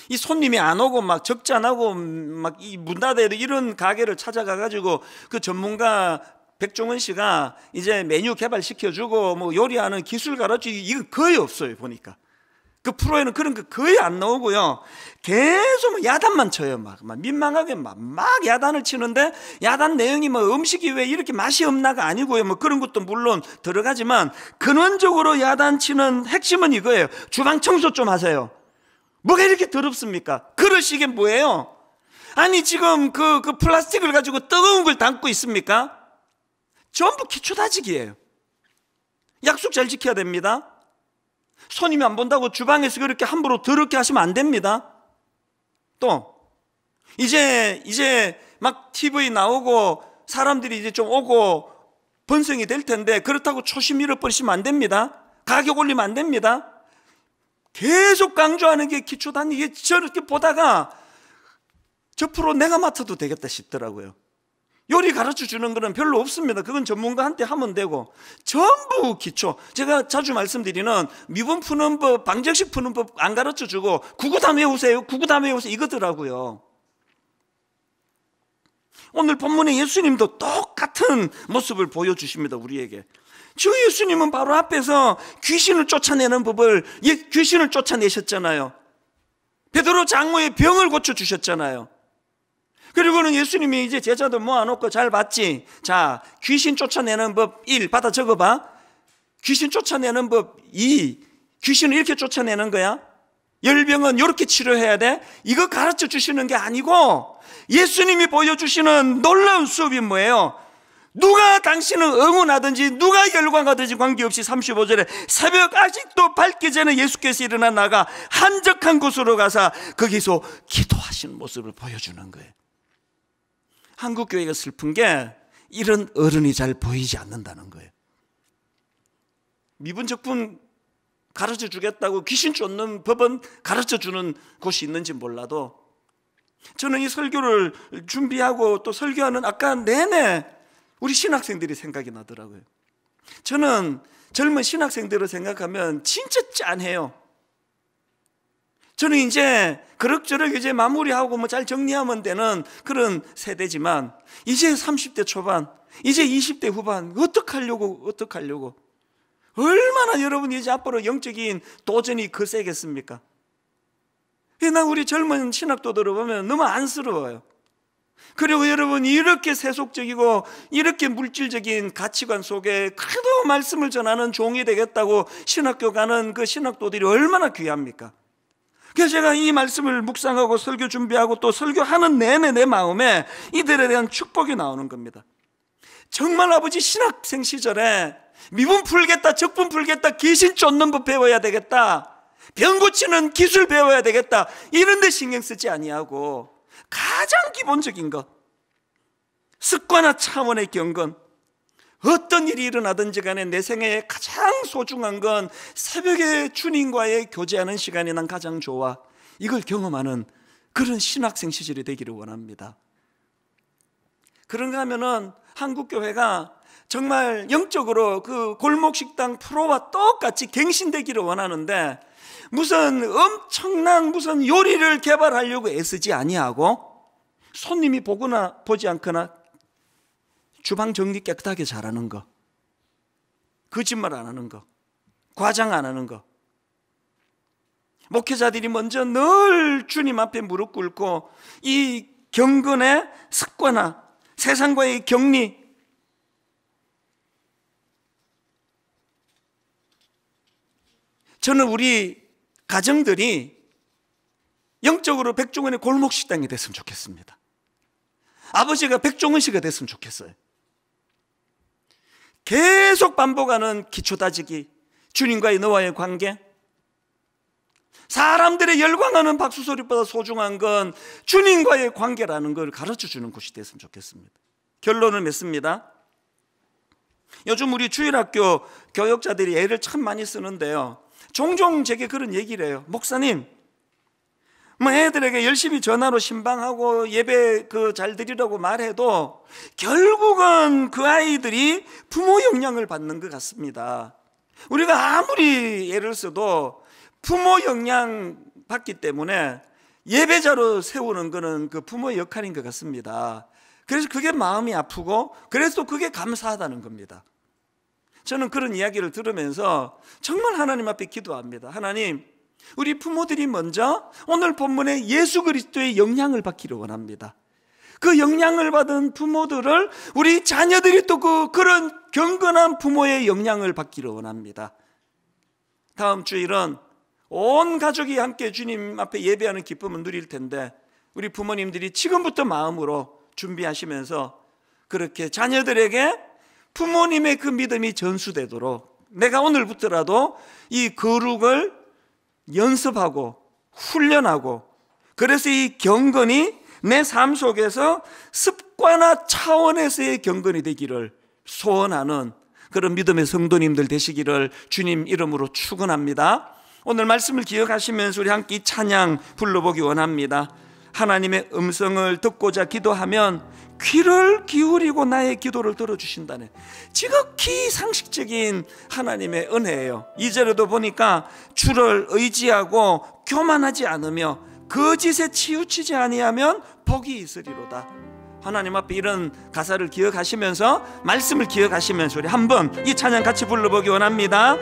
이 손님이 안 오고 막 적지 않고 막 이문 닫아야 이런 가게를 찾아가 가지고 그 전문가 백종원 씨가 이제 메뉴 개발시켜주고 뭐 요리하는 기술 가르치 이거 거의 없어요 보니까 그 프로에는 그런 거 거의 안 나오고요. 계속 야단만 쳐요. 막, 막 민망하게 막, 막 야단을 치는데 야단 내용이 뭐 음식이 왜 이렇게 맛이 없나가 아니고요. 뭐 그런 것도 물론 들어가지만 근원적으로 야단 치는 핵심은 이거예요. 주방 청소 좀 하세요. 뭐가 이렇게 더럽습니까? 그릇 이게 뭐예요? 아니 지금 그, 그 플라스틱을 가지고 뜨거운 걸 담고 있습니까? 전부 기초다지기예요. 약속 잘 지켜야 됩니다. 손님이 안 본다고 주방에서 그렇게 함부로 더럽게 하시면 안 됩니다. 또 이제 이제 막 TV 나오고 사람들이 이제 좀 오고 번성이 될 텐데 그렇다고 초심 잃어버리시면 안 됩니다. 가격 올리면 안 됩니다. 계속 강조하는 게 기초단 이 저렇게 보다가 저 프로 내가 맡아도 되겠다 싶더라고요. 요리 가르쳐 주는 거는 별로 없습니다. 그건 전문가한테 하면 되고 전부 기초. 제가 자주 말씀드리는 미분 푸는 법, 방정식 푸는 법 안 가르쳐 주고 구구담 외우세요. 구구담 외우세요. 이거더라고요. 오늘 본문에 예수님도 똑같은 모습을 보여주십니다. 우리에게. 주 예수님은 바로 앞에서 귀신을 쫓아내는 법을 예, 귀신을 쫓아내셨잖아요. 베드로 장모의 병을 고쳐 주셨잖아요. 그리고는 예수님이 이제 제자들 모아놓고 잘 봤지. 자, 귀신 쫓아내는 법 1, 받아 적어봐. 귀신 쫓아내는 법 2, 귀신을 이렇게 쫓아내는 거야. 열병은 이렇게 치료해야 돼. 이거 가르쳐 주시는 게 아니고 예수님이 보여주시는 놀라운 수업이 뭐예요? 누가 당신을 응원하든지 누가 열광하든지 관계없이 35절에 새벽 아직도 밝기 전에 예수께서 일어나 나가 한적한 곳으로 가서 거기서 기도하시는 모습을 보여주는 거예요. 한국 교회가 슬픈 게 이런 어른이 잘 보이지 않는다는 거예요. 미분적분 가르쳐 주겠다고 귀신 쫓는 법은 가르쳐 주는 곳이 있는지 몰라도 저는 이 설교를 준비하고 또 설교하는 아까 내내 우리 신학생들이 생각이 나더라고요. 저는 젊은 신학생들을 생각하면 진짜 짠해요. 저는 이제 그럭저럭 이제 마무리하고 뭐 잘 정리하면 되는 그런 세대지만 이제 30대 초반, 이제 20대 후반 어떡하려고 어떡하려고 얼마나 여러분이 이제 앞으로 영적인 도전이 거세겠습니까? 그 나 예, 우리 젊은 신학도들을 보면 너무 안쓰러워요. 그리고 여러분 이렇게 세속적이고 이렇게 물질적인 가치관 속에 그래도 말씀을 전하는 종이 되겠다고 신학교 가는 그 신학도들이 얼마나 귀합니까? 그래서 제가 이 말씀을 묵상하고 설교 준비하고 또 설교하는 내내 내 마음에 이들에 대한 축복이 나오는 겁니다. 정말 아버지 신학생 시절에 미분 풀겠다, 적분 풀겠다, 귀신 쫓는 법 배워야 되겠다. 병 고치는 기술 배워야 되겠다. 이런 데 신경 쓰지 아니하고 가장 기본적인 것 습관화 차원의 경건 어떤 일이 일어나든지 간에 내 생애에 가장 소중한 건 새벽에 주님과의 교제하는 시간이 난 가장 좋아. 이걸 경험하는 그런 신학생 시절이 되기를 원합니다. 그런가 하면은 한국교회가 정말 영적으로 그 골목식당 프로와 똑같이 갱신되기를 원하는데 무슨 엄청난 무슨 요리를 개발하려고 애쓰지 아니하고 손님이 보거나 보지 않거나 주방 정리 깨끗하게 잘하는 거, 거짓말 안 하는 거, 과장 안 하는 거. 목회자들이 먼저 늘 주님 앞에 무릎 꿇고 이 경건의 습관화, 세상과의 격리, 저는 우리 가정들이 영적으로 백종원의 골목식당이 됐으면 좋겠습니다. 아버지가 백종원 씨가 됐으면 좋겠어요. 계속 반복하는 기초 다지기, 주님과의 너와의 관계, 사람들의 열광하는 박수 소리보다 소중한 건 주님과의 관계라는 걸 가르쳐 주는 곳이 됐으면 좋겠습니다. 결론을 맺습니다. 요즘 우리 주일학교 교역자들이 애를 참 많이 쓰는데요. 종종 제게 그런 얘기를 해요. 목사님, 뭐 애들에게 열심히 전화로 신방하고 예배 그 잘 드리라고 말해도 결국은 그 아이들이 부모 영향을 받는 것 같습니다. 우리가 아무리 예를 써도 부모 영향 받기 때문에 예배자로 세우는 것은 그 부모의 역할인 것 같습니다. 그래서 그게 마음이 아프고 그래서 그게 감사하다는 겁니다. 저는 그런 이야기를 들으면서 정말 하나님 앞에 기도합니다. 하나님, 우리 부모들이 먼저 오늘 본문에 예수 그리스도의 영향을 받기를 원합니다. 그 영향을 받은 부모들을 우리 자녀들이 또 그 그런 경건한 부모의 영향을 받기를 원합니다. 다음 주일은 온 가족이 함께 주님 앞에 예배하는 기쁨을 누릴 텐데 우리 부모님들이 지금부터 마음으로 준비하시면서 그렇게 자녀들에게 부모님의 그 믿음이 전수되도록 내가 오늘부터라도 이 거룩을 연습하고 훈련하고 그래서 이 경건이 내 삶 속에서 습관화 차원에서의 경건이 되기를 소원하는 그런 믿음의 성도님들 되시기를 주님 이름으로 축원합니다. 오늘 말씀을 기억하시면서 우리 함께 찬양 불러보기 원합니다. 하나님의 음성을 듣고자 기도하면 귀를 기울이고 나의 기도를 들어주신다는 지극히 상식적인 하나님의 은혜예요. 이절에도 보니까 주를 의지하고 교만하지 않으며 거짓에 그 치우치지 아니하면 복이 있으리로다. 하나님 앞에 이런 가사를 기억하시면서 말씀을 기억하시면서 우리 한번 이 찬양 같이 불러보기 원합니다.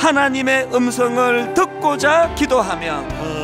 하나님의 음성을 듣고자 기도하며.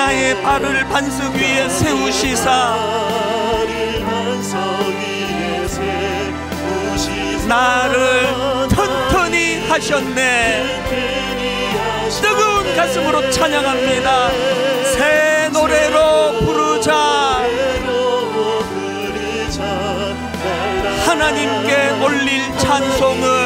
나의 발을 반석 위에 세우시사 나를 튼튼히 하셨네 뜨거운 가슴으로 찬양합니다 새 노래로 부르자 하나님께 올릴 찬송을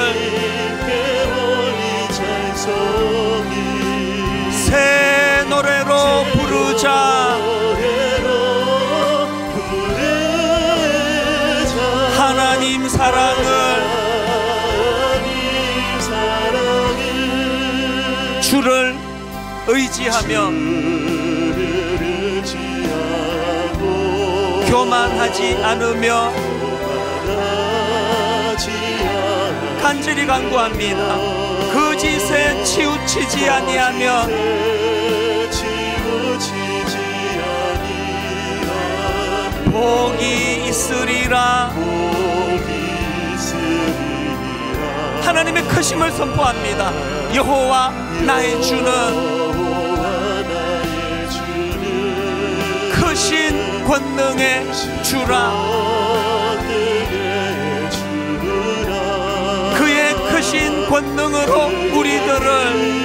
사랑을 주를 의지하며 교만하지 않으며 간절히 간구합니다 거짓에 치우치지 아니하며 복이 있으리라 하나님의 크심을 선포합니다. 여호와 나의 주는 크신 권능의 주라. 그의 크신 권능으로 우리들을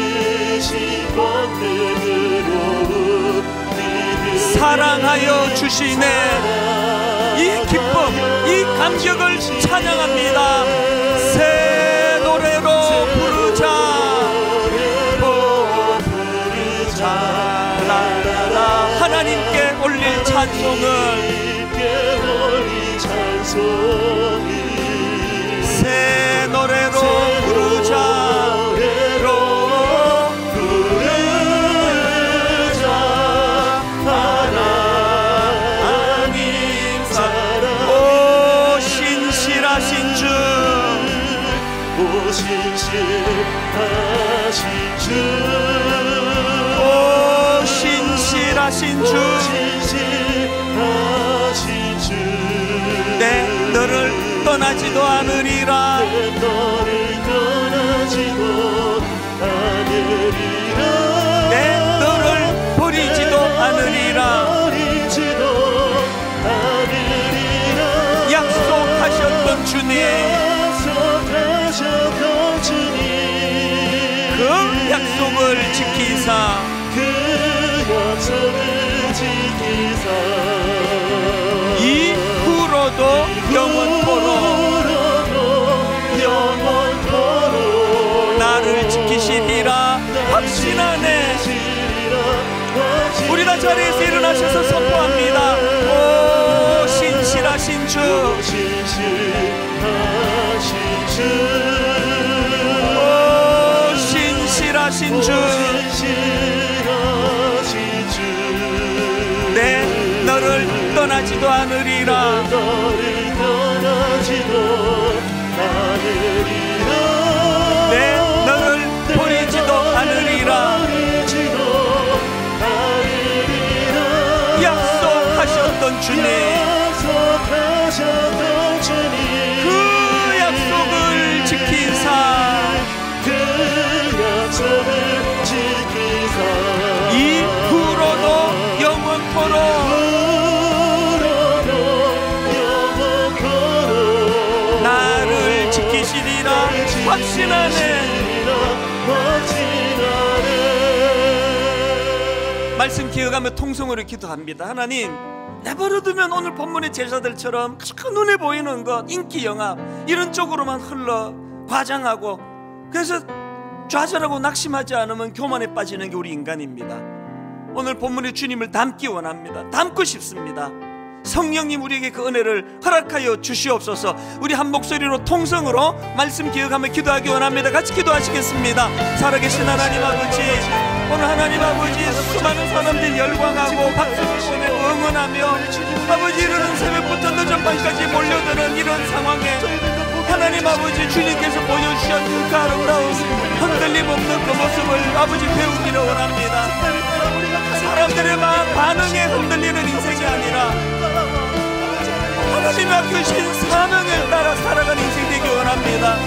사랑하여 주시네. 이 기쁨, 이 감격을 찬양합니다. 새 노래로 부르자. 부르자. 하나님께 올릴 찬송을 새 노래로 떠나지도 않으리라 너를 떠나지도 않으리라 내 너를 버리지도 않으리라 버리지도 않으리라 약속하셨던 주님 약속하셨던 주님 그 약속을 지키사 그 약속을 지키사 확신하네 우리 다 자리에서 일어나셔서 선포합니다 오 신실하신 주오 신실하신 주내 너를 떠나지도 않으리라 하셨던 주님 그 약속을 그 지키사 이후로도 영원토록 확신하네 말씀 기억하며 통성으로 기도합니다 하나님 내버려두면 오늘 본문의 제자들처럼 큰 눈에 보이는 것, 인기 영합 이런 쪽으로만 흘러 과장하고 그래서 좌절하고 낙심하지 않으면 교만에 빠지는 게 우리 인간입니다. 오늘 본문의 주님을 닮기 원합니다. 닮고 싶습니다. 성령님 우리에게 그 은혜를 허락하여 주시옵소서. 우리 한 목소리로 통성으로 말씀 기억하며 기도하기 원합니다. 같이 기도하시겠습니다. 살아계신 하나님 아버지, 오늘 하나님 아버지 수많은 사람들이 열광하고 박수를 보내고 응원하며 아버지 이르는 새벽부터 늦은 밤까지 몰려드는 이런 상황에 하나님 아버지 주님께서 보여주신 그 아름다운 흔들림 없는 그 모습을 아버지 배우기를 원합니다. 사람들의 마음 반응에 흔들리는 인생이 아니라 하나님 맡겨주신 사명을 따라 살아가는 인생 되기 원합니다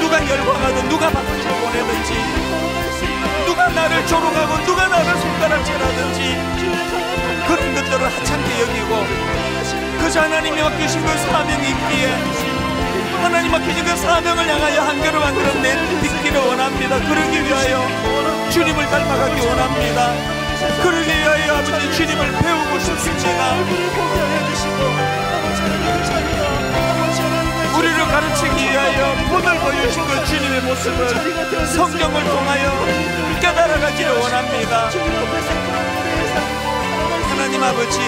누가 열광하든 누가 바수를 보내든지 누가 나를 조롱하고 누가 나를 손가락질하든지 그런 것들을 하찮게 여기고 그저 하나님이 맡겨신그 사명이 있기에 하나님 맡기신 그 사명을 향하여 한결을 만들어 내딛기를 원합니다 그러기 위하여 주님을 닮아가기 원합니다 그를 위하여 아버지 주님을 배우고 싶습니다 우리를 가르치기 위하여 본을 보여주신 그 주님의 모습을 성경을 통하여 깨달아가기를 원합니다 하나님 아버지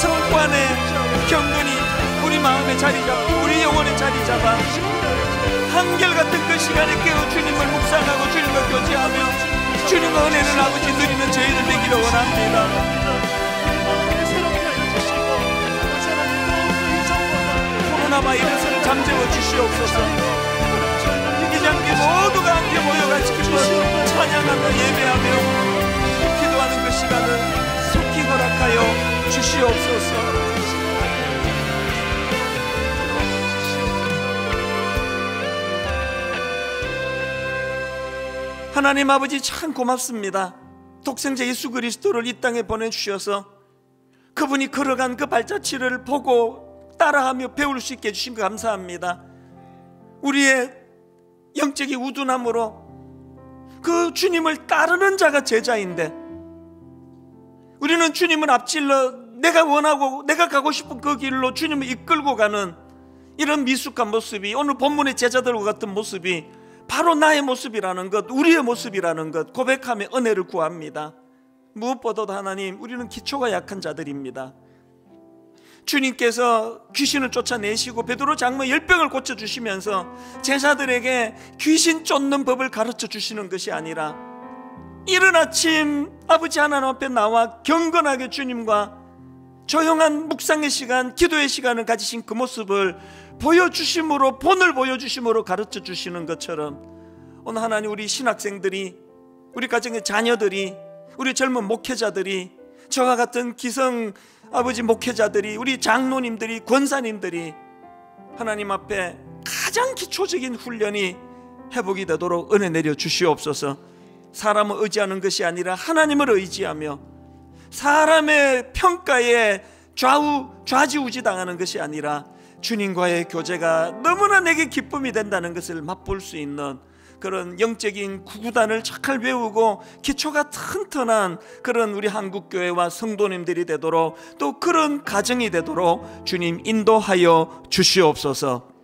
성관의 경근이 우리 마음의 자리 잡고 우리 영혼의 자리 잡아 한결같은 그 시간에 깨어 주님을 묵상하고 주님과 교제하며 주님과 은혜를 아버지 누리는 저희를 되기를 원합니다 하나마 이것을 잠재워 주시옵소서 이기장께 모두가 함께 모여 같이 기도하 찬양하며 예배하며 기도하는 그 시간을 속히 허락하여 주시옵소서 하나님 아버지 참 고맙습니다. 독생자 예수 그리스도를 이 땅에 보내주셔서 그분이 걸어간 그 발자취를 보고 따라하며 배울 수 있게 해주신 거 감사합니다. 우리의 영적인 우둔함으로 그 주님을 따르는 자가 제자인데 우리는 주님을 앞질러 내가 원하고 내가 가고 싶은 그 길로 주님을 이끌고 가는 이런 미숙한 모습이 오늘 본문의 제자들과 같은 모습이 바로 나의 모습이라는 것, 우리의 모습이라는 것고백함의 은혜를 구합니다. 무엇보다도 하나님, 우리는 기초가 약한 자들입니다. 주님께서 귀신을 쫓아내시고 베드로 장모 열병을 고쳐 주시면서 제자들에게 귀신 쫓는 법을 가르쳐 주시는 것이 아니라 이른 아침 아버지 하나님 앞에 나와 경건하게 주님과 조용한 묵상의 시간, 기도의 시간을 가지신 그 모습을 보여주심으로 본을 보여주심으로 가르쳐 주시는 것처럼 오늘 하나님 우리 신학생들이 우리 가정의 자녀들이 우리 젊은 목회자들이 저와 같은 기성 아버지 목회자들이 우리 장로님들이 권사님들이 하나님 앞에 가장 기초적인 훈련이 회복이 되도록 은혜 내려 주시옵소서. 사람을 의지하는 것이 아니라 하나님을 의지하며 사람의 평가에 좌우 좌지우지 당하는 것이 아니라 주님과의 교제가 너무나 내게 기쁨이 된다는 것을 맛볼 수 있는 그런 영적인 구구단을 착할 외우고 기초가 튼튼한 그런 우리 한국 교회와 성도님들이 되도록 또 그런 가정이 되도록 주님 인도하여 주시옵소서.